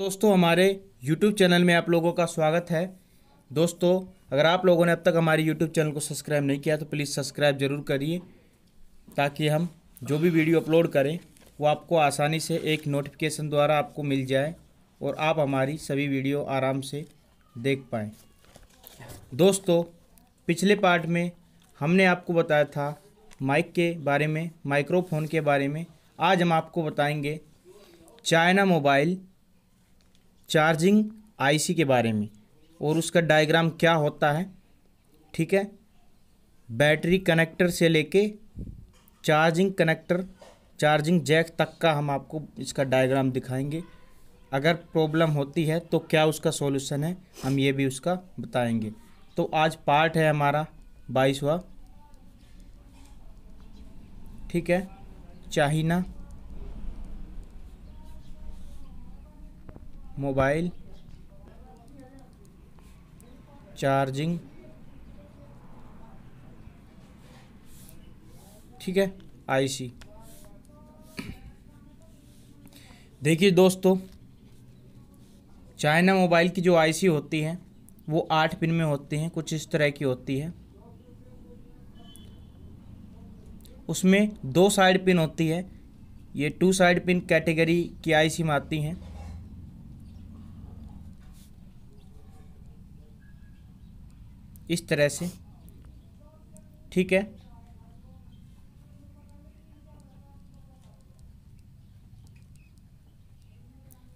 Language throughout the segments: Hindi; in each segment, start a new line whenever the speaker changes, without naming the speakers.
दोस्तों हमारे YouTube चैनल में आप लोगों का स्वागत है दोस्तों अगर आप लोगों ने अब तक हमारे YouTube चैनल को सब्सक्राइब नहीं किया तो प्लीज़ सब्सक्राइब ज़रूर करिए ताकि हम जो भी वीडियो अपलोड करें वो आपको आसानी से एक नोटिफिकेशन द्वारा आपको मिल जाए और आप हमारी सभी वीडियो आराम से देख पाएँ दोस्तों पिछले पार्ट में हमने आपको बताया था माइक के बारे में माइक्रोफोन के बारे में आज हम आपको बताएंगे चाइना मोबाइल चार्जिंग आईसी के बारे में और उसका डायग्राम क्या होता है ठीक है बैटरी कनेक्टर से लेके चार्जिंग कनेक्टर चार्जिंग जैक तक का हम आपको इसका डायग्राम दिखाएंगे अगर प्रॉब्लम होती है तो क्या उसका सॉल्यूशन है हम ये भी उसका बताएंगे तो आज पार्ट है हमारा बाईसवा ठीक है चाइना मोबाइल चार्जिंग ठीक है आईसी देखिए दोस्तों चाइना मोबाइल की जो आईसी होती है वो आठ पिन में होती हैं कुछ इस तरह की होती है उसमें दो साइड पिन होती है ये टू साइड पिन कैटेगरी की आईसी में आती हैं इस तरह से ठीक है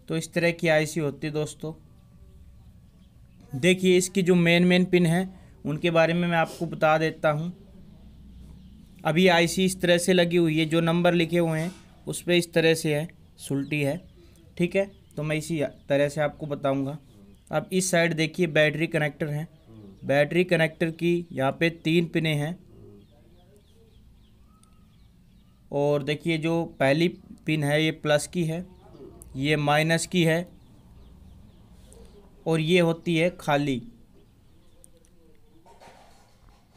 तो इस तरह की आईसी होती है दोस्तों देखिए इसकी जो मेन मेन पिन है उनके बारे में मैं आपको बता देता हूँ अभी आईसी इस तरह से लगी हुई है जो नंबर लिखे हुए हैं उस पर इस तरह से है सुल्टी है ठीक है तो मैं इसी तरह से आपको बताऊँगा अब इस साइड देखिए बैटरी कनेक्टर हैं बैटरी कनेक्टर की यहाँ पे तीन पिने हैं और देखिए जो पहली पिन है ये प्लस की है ये माइनस की है और ये होती है खाली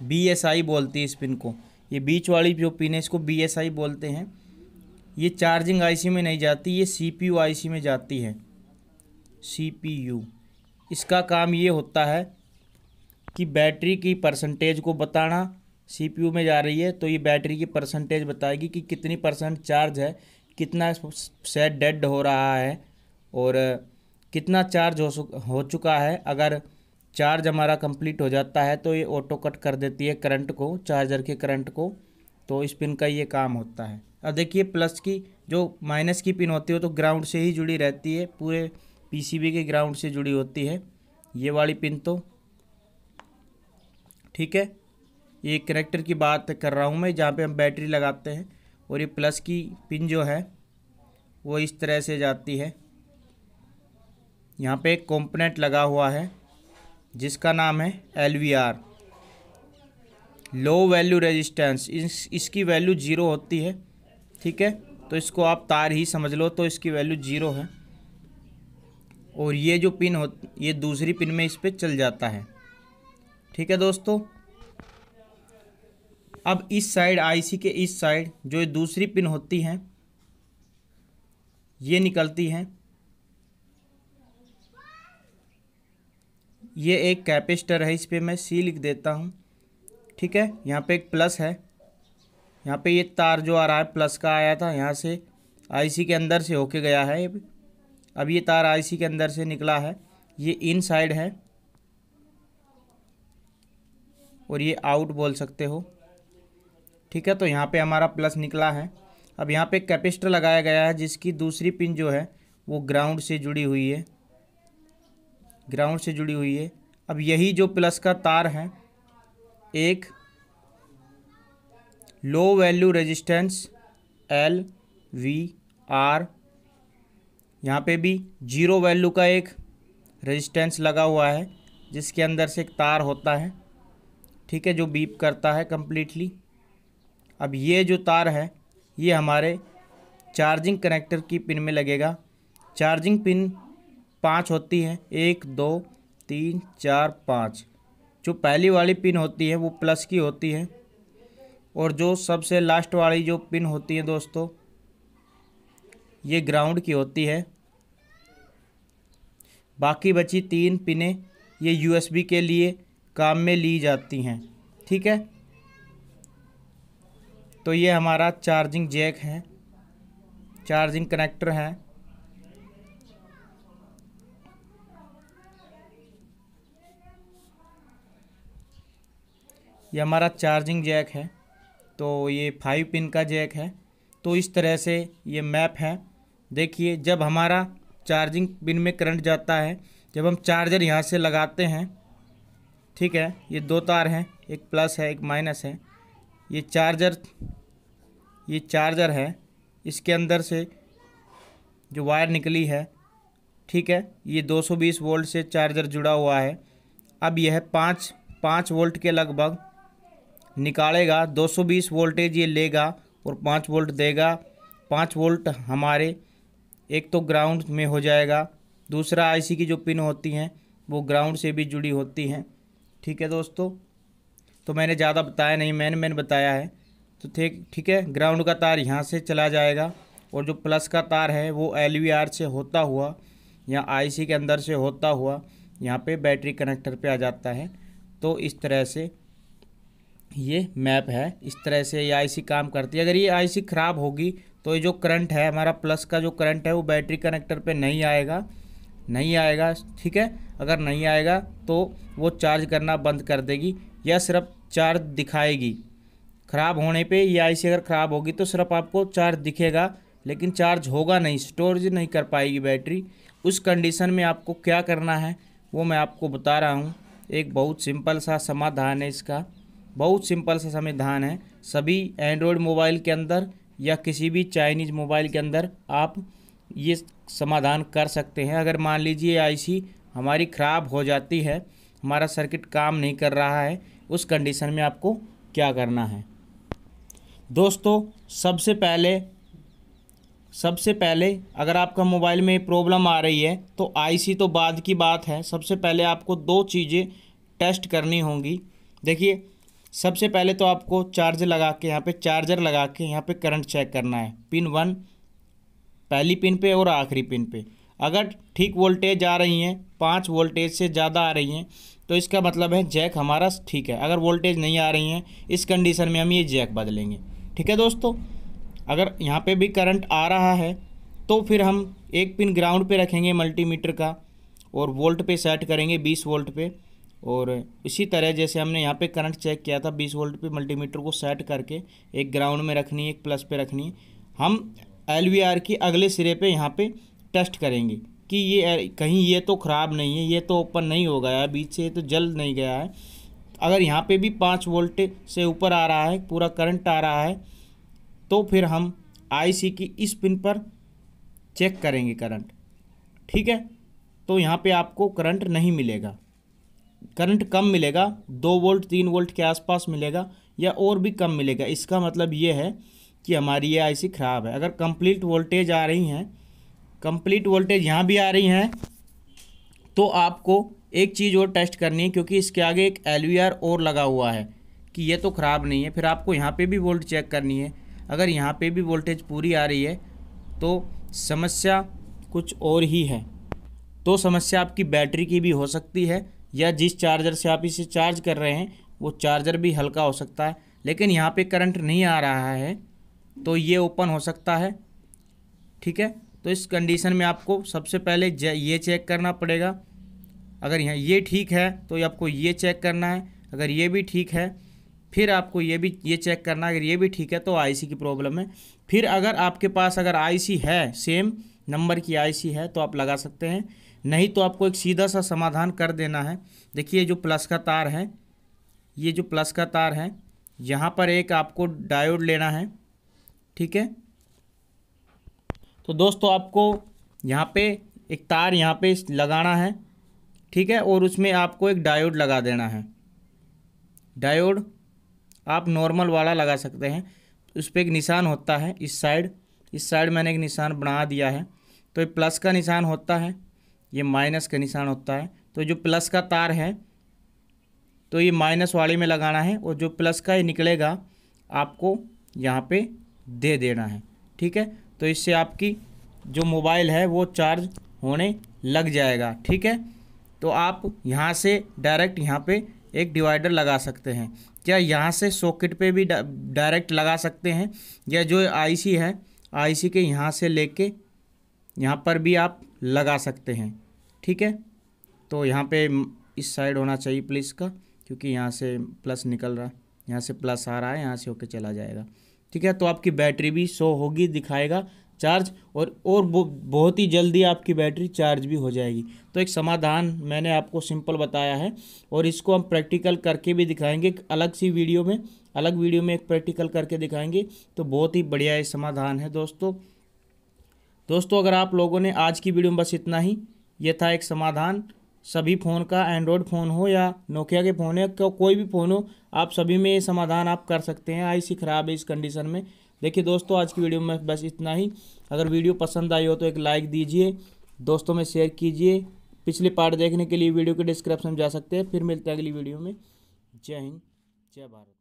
बी एस आई बोलती है इस पिन को ये बीच वाली जो पिन है इसको बी एस आई बोलते हैं ये चार्जिंग आईसी में नहीं जाती ये सीपीयू आईसी में जाती है सीपीयू इसका काम ये होता है कि बैटरी की परसेंटेज को बताना सीपीयू में जा रही है तो ये बैटरी की परसेंटेज बताएगी कि कितनी परसेंट चार्ज है कितना सेट डेड हो रहा है और कितना चार्ज हो हो चुका है अगर चार्ज हमारा कंप्लीट हो जाता है तो ये ऑटो कट कर देती है करंट को चार्जर के करंट को तो इस पिन का ये काम होता है अब देखिए प्लस की जो माइनस की पिन होती है हो तो ग्राउंड से ही जुड़ी रहती है पूरे पीसीबी के ग्राउंड से जुड़ी होती है ये वाली पिन तो ठीक है ये कनेक्टर की बात कर रहा हूँ मैं जहाँ पे हम बैटरी लगाते हैं और ये प्लस की पिन जो है वो इस तरह से जाती है यहाँ पे एक कॉम्पोनेंट लगा हुआ है जिसका नाम है L V R low value resistance इस इसकी वैल्यू ज़ीरो होती है ठीक है तो इसको आप तार ही समझ लो तो इसकी वैल्यू ज़ीरो है और ये जो पिन हो ये दूसरी पिन में इस पर चल जाता है ठीक है दोस्तों अब इस साइड आईसी के इस साइड जो दूसरी पिन होती हैं ये निकलती हैं ये एक कैपेसिटर है इस पर मैं सी लिख देता हूँ ठीक है यहाँ पे एक प्लस है यहाँ पे ये तार जो आ रहा है प्लस का आया था यहाँ से आईसी के अंदर से होके गया है अब ये तार आईसी के अंदर से निकला है ये इन साइड है और ये आउट बोल सकते हो ठीक है तो यहाँ पे हमारा प्लस निकला है अब यहाँ पे कैपेसिटर लगाया गया है जिसकी दूसरी पिन जो है वो ग्राउंड से जुड़ी हुई है ग्राउंड से जुड़ी हुई है अब यही जो प्लस का तार है एक low value resistance L V R यहाँ पे भी जीरो वैल्यू का एक रेजिस्टेंस लगा हुआ है जिसके अंदर से एक तार होता है ठीक है जो बीप करता है कम्प्लीटली अब ये जो तार है ये हमारे चार्जिंग कनेक्टर की पिन में लगेगा चार्जिंग पिन पाँच होती हैं एक दो तीन चार पाँच जो पहली वाली पिन होती है वो प्लस की होती है और जो सबसे लास्ट वाली जो पिन होती है दोस्तों ये ग्राउंड की होती है बाकी बची तीन पिनें ये यूएसबी के लिए काम में ली जाती हैं ठीक है तो ये हमारा चार्जिंग जैक है चार्जिंग कनेक्टर है ये हमारा चार्जिंग जैक है तो ये फाइव पिन का जैक है तो इस तरह से ये मैप है देखिए जब हमारा चार्जिंग पिन में करंट जाता है जब हम चार्जर यहाँ से लगाते हैं ठीक है ये दो तार हैं एक प्लस है एक माइनस है ये चार्जर ये चार्जर है इसके अंदर से जो वायर निकली है ठीक है ये 220 वोल्ट से चार्जर जुड़ा हुआ है अब यह पाँच पाँच वोल्ट के लगभग निकालेगा 220 वोल्टेज ये लेगा और पाँच वोल्ट देगा पाँच वोल्ट हमारे एक तो ग्राउंड में हो जाएगा दूसरा आईसी की जो पिन होती हैं वो ग्राउंड से भी जुड़ी होती हैं ठीक है दोस्तों तो मैंने ज़्यादा बताया नहीं मैंने मैंने बताया है तो ठीक ठीक है ग्राउंड का तार यहाँ से चला जाएगा और जो प्लस का तार है वो एल से होता हुआ या सी के अंदर से होता हुआ यहाँ पे बैटरी कनेक्टर पे आ जाता है तो इस तरह से ये मैप है इस तरह से ये आईसी काम करती है अगर ये आईसी ख़राब होगी तो ये जो करंट है हमारा प्लस का जो करंट है वो बैटरी कनेक्टर पे नहीं आएगा नहीं आएगा ठीक है अगर नहीं आएगा तो वो चार्ज करना बंद कर देगी या सिर्फ चार्ज दिखाएगी ख़राब होने पे ये आईसी अगर ख़राब होगी तो सिर्फ आपको चार्ज दिखेगा लेकिन चार्ज होगा नहीं स्टोरेज नहीं कर पाएगी बैटरी उस कंडीशन में आपको क्या करना है वो मैं आपको बता रहा हूँ एक बहुत सिंपल सा समाधान है इसका बहुत सिंपल सा समाधान है सभी एंड्रॉयड मोबाइल के अंदर या किसी भी चाइनीज़ मोबाइल के अंदर आप ये समाधान कर सकते हैं अगर मान लीजिए आईसी हमारी ख़राब हो जाती है हमारा सर्किट काम नहीं कर रहा है उस कंडीशन में आपको क्या करना है दोस्तों सबसे पहले सबसे पहले अगर आपका मोबाइल में प्रॉब्लम आ रही है तो आईसी तो बाद की बात है सबसे पहले आपको दो चीज़ें टेस्ट करनी होंगी देखिए सबसे पहले तो आपको चार्ज लगा के यहाँ पे चार्जर लगा के यहाँ पे करंट चेक करना है पिन वन पहली पिन पे और आखिरी पिन पे अगर ठीक वोल्टेज आ रही हैं पाँच वोल्टेज से ज़्यादा आ रही हैं तो इसका मतलब है जैक हमारा ठीक है अगर वोल्टेज नहीं आ रही हैं इस कंडीशन में हम ये जैक बदलेंगे ठीक है दोस्तों अगर यहाँ पे भी करंट आ रहा है तो फिर हम एक पिन ग्राउंड पे रखेंगे मल्टीमीटर का और वोल्ट पे सेट करेंगे 20 वोल्ट पे और इसी तरह जैसे हमने यहाँ पे करंट चेक किया था 20 वोल्ट पे मल्टीमीटर को सेट करके एक ग्राउंड में रखनी एक प्लस पे रखनी हम एल की अगले सिरे पे यहाँ पे टेस्ट करेंगे कि ये कहीं ये तो ख़राब नहीं है ये तो ओपन नहीं हो गया है बीच से ये तो जल नहीं गया है अगर यहाँ पे भी पाँच वोल्ट से ऊपर आ रहा है पूरा करंट आ रहा है तो फिर हम आईसी की इस पिन पर चेक करेंगे करंट ठीक है तो यहाँ पे आपको करंट नहीं मिलेगा करंट कम मिलेगा दो वोल्ट तीन वोल्ट के आसपास मिलेगा या और भी कम मिलेगा इसका मतलब ये है कि हमारी ये आईसी ख़राब है अगर कंप्लीट वोल्टेज आ रही हैं कंप्लीट वोल्टेज यहाँ भी आ रही हैं तो आपको एक चीज़ और टेस्ट करनी है क्योंकि इसके आगे एक एल और लगा हुआ है कि ये तो ख़राब नहीं है फिर आपको यहाँ पे भी वोल्ट चेक करनी है अगर यहाँ पे भी वोल्टेज पूरी आ रही है तो समस्या कुछ और ही है तो समस्या आपकी बैटरी की भी हो सकती है या जिस चार्जर से आप इसे चार्ज कर रहे हैं वो चार्जर भी हल्का हो सकता है लेकिन यहाँ पे करंट नहीं आ रहा है तो ये ओपन हो सकता है ठीक है तो इस कंडीशन में आपको सबसे पहले ये चेक करना पड़ेगा अगर यहाँ ये ठीक है तो आपको ये चेक करना है अगर ये भी ठीक है फिर आपको ये भी ये चेक करना है अगर ये भी ठीक है तो आईसी की प्रॉब्लम है फिर अगर आपके पास अगर आईसी है सेम नंबर की आईसी है तो आप लगा सकते हैं नहीं तो आपको एक सीधा सा समाधान कर देना है देखिए जो प्लस का तार है ये जो प्लस का तार है यहाँ पर एक आपको डायोड लेना है ठीक है तो दोस्तों आपको यहाँ पे एक तार यहाँ पे लगाना है ठीक है और उसमें आपको एक डायोड लगा देना है डायोड आप नॉर्मल वाला लगा सकते हैं उस पर एक निशान होता है इस साइड इस साइड मैंने एक निशान बना दिया है तो ये प्लस का निशान होता है ये माइनस का निशान होता है तो जो प्लस का तार है तो ये माइनस वाले में लगाना है और जो प्लस का ये निकलेगा आपको यहाँ पे दे देना है ठीक है तो इससे आपकी जो मोबाइल है वो चार्ज होने लग जाएगा ठीक है तो आप यहाँ से डायरेक्ट यहाँ पे एक डिवाइडर लगा सकते हैं क्या यहाँ से सॉकेट पे भी डायरेक्ट लगा सकते हैं या जो आईसी है आईसी के यहाँ से लेके यहाँ पर भी आप लगा सकते हैं ठीक है तो यहाँ पे इस साइड होना चाहिए प्लस का क्योंकि यहाँ से प्लस निकल रहा है यहाँ से प्लस आ रहा है यहाँ से होके चला जाएगा ठीक है तो आपकी बैटरी भी शो होगी दिखाएगा चार्ज और और बहुत ही जल्दी आपकी बैटरी चार्ज भी हो जाएगी तो एक समाधान मैंने आपको सिंपल बताया है और इसको हम प्रैक्टिकल करके भी दिखाएंगे अलग सी वीडियो में अलग वीडियो में एक प्रैक्टिकल करके दिखाएंगे तो बहुत ही बढ़िया ये समाधान है दोस्तों दोस्तों अगर आप लोगों ने आज की वीडियो में बस इतना ही ये था एक समाधान सभी फ़ोन का एंड्रॉयड फ़ोन हो या नोकिया के फ़ोन है को, कोई भी फ़ोन हो आप सभी में ये समाधान आप कर सकते हैं आईसी ख़राब है इस कंडीशन में देखिए दोस्तों आज की वीडियो में बस इतना ही अगर वीडियो पसंद आई हो तो एक लाइक दीजिए दोस्तों में शेयर कीजिए पिछले पार्ट देखने के लिए वीडियो के डिस्क्रिप्शन में जा सकते हैं फिर मिलते हैं अगली वीडियो में जय हिंद जय भारत